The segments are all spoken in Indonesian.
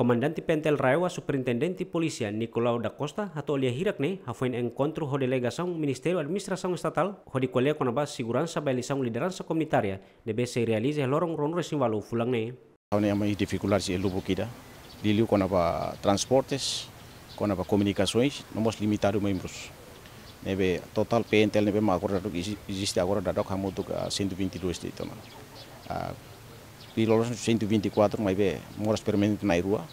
Comandante Pentel Raiwa Superintendente Polisia Nicolau da Costa atolia hirak ne ha foi encontro ho delegação Ministerio Administração Estatal ho di dicolhe com ba base segurança balização lideransa comunitária debe se realize lorong ron resinvalu fulang ne. Hone ama dificuldades e lubu kida. Liliu com a transportes, com a comunicações, não mos limitar os membros. Nebe total Pentel nebe ma agora existe agora da doc hamutuk 122 de itona. Uh, Pilolos 124 mai be moras permanente na rua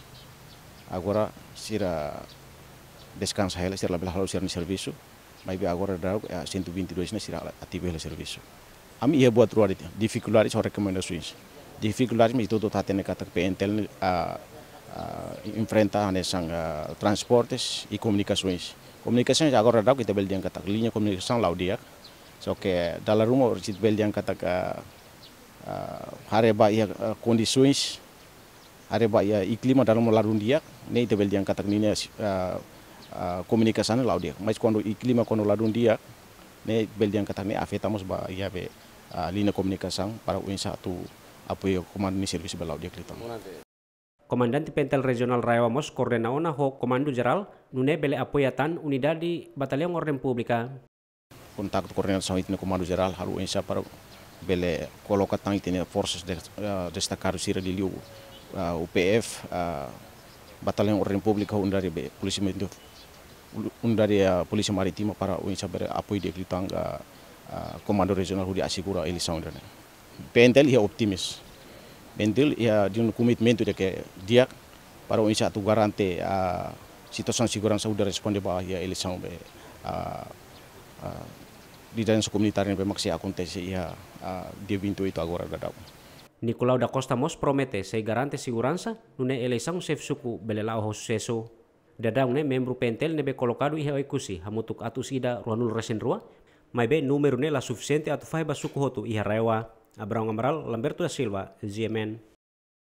agora será descansa ela será bela hora será serviço mas agora dará 122 e e né será ativo ela serviço a mim é boa troar dificuldades ou recomendações dificuldades mas tudo está tendo que PNTL a enfrentar nessas transportes e comunicações comunicações agora dará que tem bela diante katak. linha comunicação laudia soke que eh, da la rumo se bela diante eh, a hareba e condições are ba ya iklima dalam larun dia ne ite bel ni ne komunikasi lau dia mas kondo iklima kono larun dia ne bel diangkat takne afetamos ba ya be lina komunikasi para uin satu apa ya komando ni servis belau dia kelita Komandan Pentel Regional Mos Kordenaona ho Komando Jeral nune bele Unida di Batalion Orden Publika. Kontak Kordenaona coordenação itine Komando Jeral haru ensa para bele kolokatang Itine Forces Destakar Sira di liu uh, UPF uh, batalion Ordem Pública undari be polisi mentu undari uh, polisi maritima para o saber apoi de Klitanga uh, uh, komando regional hudi asikura ini sound né ia optimis pentel ia dengan komitmen itu ke uh, dia para o tu garante situasi situação de respon udara responde ba ia ini sound be uh, uh, liderança comunitária memang sih akuntasi ya uh, dia itu agora da Nicolau da Costa mos promete se garante segurança nune eleição chef suku belela ho sucesso. Dadang ne membro pentel nebe kolokadu iha ekusi hamutuk atu sida ruanul resenrua, mai be número ne la suficiente atu faiba suku hotu iha rewa. Abraham Amaral, Lamberto da Silva, GMN.